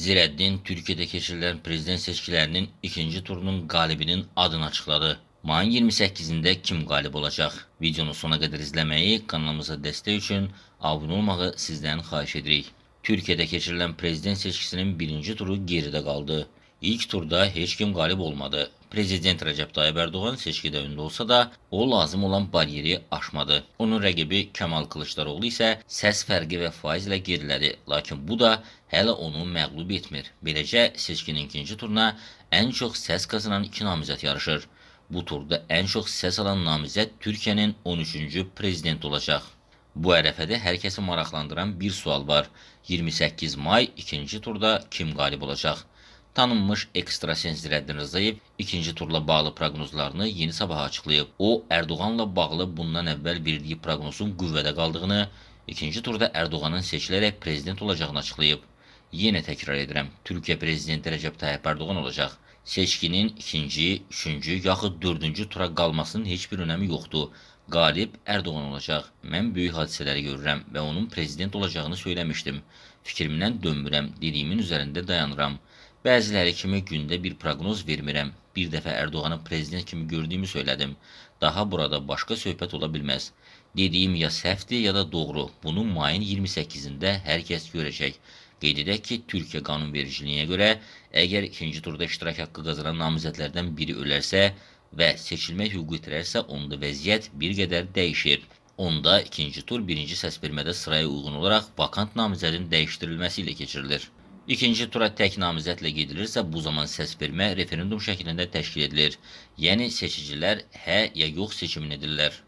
Zirəddin Türkiyədə keçirilən prezident seçkilərinin ikinci turunun qalibinin adını açıqladı. Mayın 28-də kim qalib olacaq? Videonu sona qədər izləməyi, kanalımıza dəstək üçün abunə olmağı sizdən xahiş edirik. Türkiyədə keçirilən prezident seçkisinin birinci turu geridə qaldı. İlk turda heç kim qalib olmadı. Prezident Rəcəb Tayyib Ərdoğan seçkidə öndə olsa da, o lazım olan bariyeri aşmadı. Onun rəqibi Kəmal Qılıçdaroğlu isə səs fərqi və faizlə gerilədi, lakin bu da hələ onu məqlub etmir. Beləcə seçkinin ikinci turuna ən çox səs qazanan iki namizəd yarışır. Bu turda ən çox səs alan namizəd Türkiyənin 13-cü prezident olacaq. Bu ərəfədə hər kəsi maraqlandıran bir sual var. 28 may ikinci turda kim qalib olacaq? tanınmış ekstrasens Rəddin Rzayev ikinci turla bağlı proqnozlarını Yeni Sabah açıqlayıb. O, Ərdoğanla bağlı bundan əvvəl verdiyi proqnozun qüvvədə qaldığını, ikinci turda Ərdoğanın seçilərək prezident olacağını açıqlayıb. Yenə təkrar edirəm, Türkiyə prezidenti Rəcəb Tayyip Ərdoğan olacaq. Seçkinin ikinci, üçüncü, yaxud dördüncü tura qalmasının heç bir önəmi yoxdur. Qalib Ərdoğan olacaq. Mən böyük hadisələri görürəm və onun prezident olacağını söyləmişdim. Fikrimdən dönmürəm, dediyimin üzərində dayanıram. Bəziləri kimi gündə bir proqnoz vermirəm. Bir dəfə Ərdoğanı prezident kimi gördüyümü söylədim. Daha burada başqa söhbət ola bilməz. Dediyim ya səhvdir, ya da doğru. Bunu mayın 28-də hər kəs görəcək. Qeyd edək ki, Türkiyə qanunvericiliyinə görə, əgər ikinci turda iştirak haqqı qazanan namizədlərdən biri ölərsə və seçilmək hüququ itirərsə, onda vəziyyət bir qədər dəyişir. Onda ikinci tur birinci səsvermədə sıraya uyğun olaraq vakant namizədin dəyişdirilməsi ilə keçirilir. İkinci tura tək namizədlə gedilirsə, bu zaman səs vermə referendum şəklində təşkil edilir. Yəni seçicilər hə ya yox seçimini edirlər.